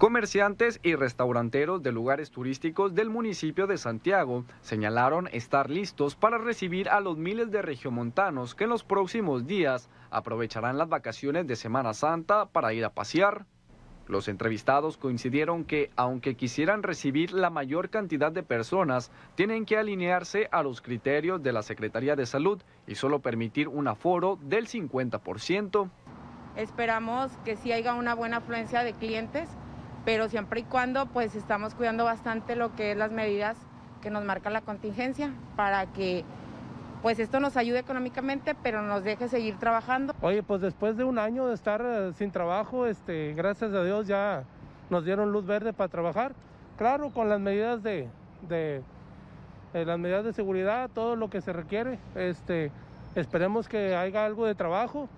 Comerciantes y restauranteros de lugares turísticos del municipio de Santiago señalaron estar listos para recibir a los miles de regiomontanos que en los próximos días aprovecharán las vacaciones de Semana Santa para ir a pasear. Los entrevistados coincidieron que, aunque quisieran recibir la mayor cantidad de personas, tienen que alinearse a los criterios de la Secretaría de Salud y solo permitir un aforo del 50%. Esperamos que si haya una buena afluencia de clientes pero siempre y cuando pues estamos cuidando bastante lo que es las medidas que nos marca la contingencia para que pues esto nos ayude económicamente, pero nos deje seguir trabajando. Oye, pues después de un año de estar eh, sin trabajo, este, gracias a Dios ya nos dieron luz verde para trabajar. Claro, con las medidas de, de eh, las medidas de seguridad, todo lo que se requiere. Este, esperemos que haya algo de trabajo,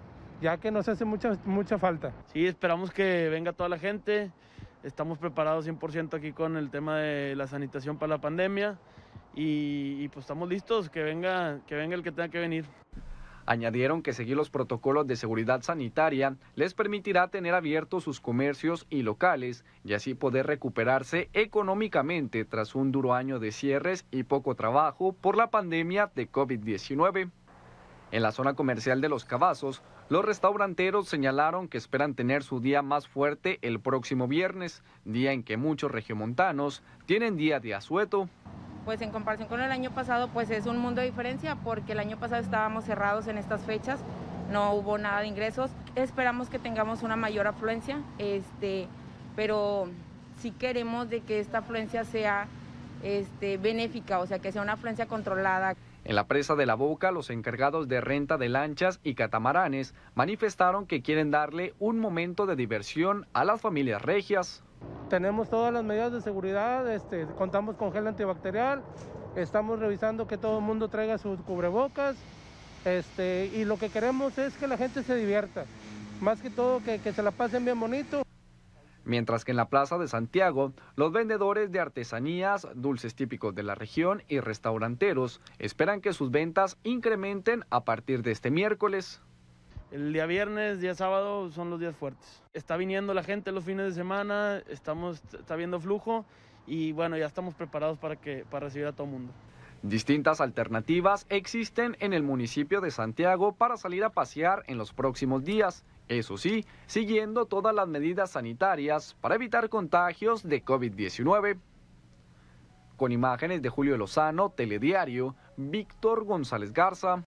ya que nos hace mucha, mucha falta. Sí, esperamos que venga toda la gente estamos preparados 100% aquí con el tema de la sanitación para la pandemia y, pues estamos listos, que venga, que venga el que tenga que venir. Añadieron que seguir los protocolos de seguridad sanitaria les permitirá tener abiertos sus comercios y locales y así poder recuperarse económicamente tras un duro año de cierres y poco trabajo por la pandemia de COVID-19. En la zona comercial de Los Cavazos, los restauranteros señalaron que esperan tener su día más fuerte el próximo viernes, día en que muchos regiomontanos tienen día de asueto. Pues en comparación con el año pasado, pues es un mundo de diferencia porque el año pasado estábamos cerrados en estas fechas, no hubo nada de ingresos. Esperamos que tengamos una mayor afluencia, este, pero sí queremos de que esta afluencia sea este, benéfica, o sea, que sea una afluencia controlada. En la presa de la Boca, los encargados de renta de lanchas y catamaranes manifestaron que quieren darle un momento de diversión a las familias regias. Tenemos todas las medidas de seguridad, este, contamos con gel antibacterial, estamos revisando que todo el mundo traiga sus cubrebocas este, y lo que queremos es que la gente se divierta, más que todo que se la pasen bien bonito mientras que en la Plaza de Santiago los vendedores de artesanías, dulces típicos de la región y restauranteros esperan que sus ventas incrementen a partir de este miércoles. El día viernes, día sábado son los días fuertes. Está viniendo la gente los fines de semana, estamos, está viendo flujo y bueno, ya estamos preparados para, que, para recibir a todo el mundo. Distintas alternativas existen en el municipio de Santiago para salir a pasear en los próximos días eso sí, siguiendo todas las medidas sanitarias para evitar contagios de COVID-19. Con imágenes de Julio Lozano, Telediario, Víctor González Garza,